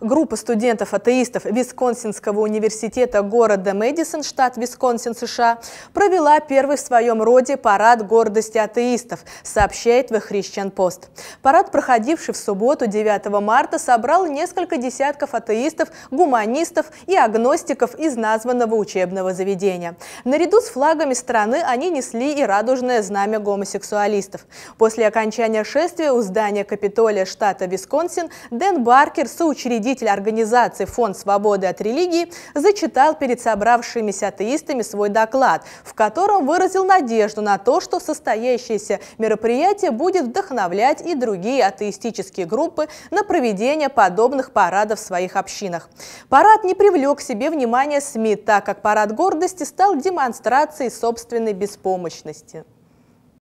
Группа студентов-атеистов Висконсинского университета города Мэдисон, штат Висконсин, США, провела первый в своем роде парад гордости атеистов, сообщает The Christian Post. Парад, проходивший в субботу 9 марта, собрал несколько десятков атеистов, гуманистов и агностиков из названного учебного заведения. Наряду с флагами страны они несли и радужное знамя гомосексуалистов. После окончания шествия у здания Капитолия штата Висконсин Дэн Баркер, соучредитель Руководитель организации «Фонд свободы от религии» зачитал перед собравшимися атеистами свой доклад, в котором выразил надежду на то, что состоящееся мероприятие будет вдохновлять и другие атеистические группы на проведение подобных парадов в своих общинах. Парад не привлек к себе внимания СМИ, так как парад гордости стал демонстрацией собственной беспомощности.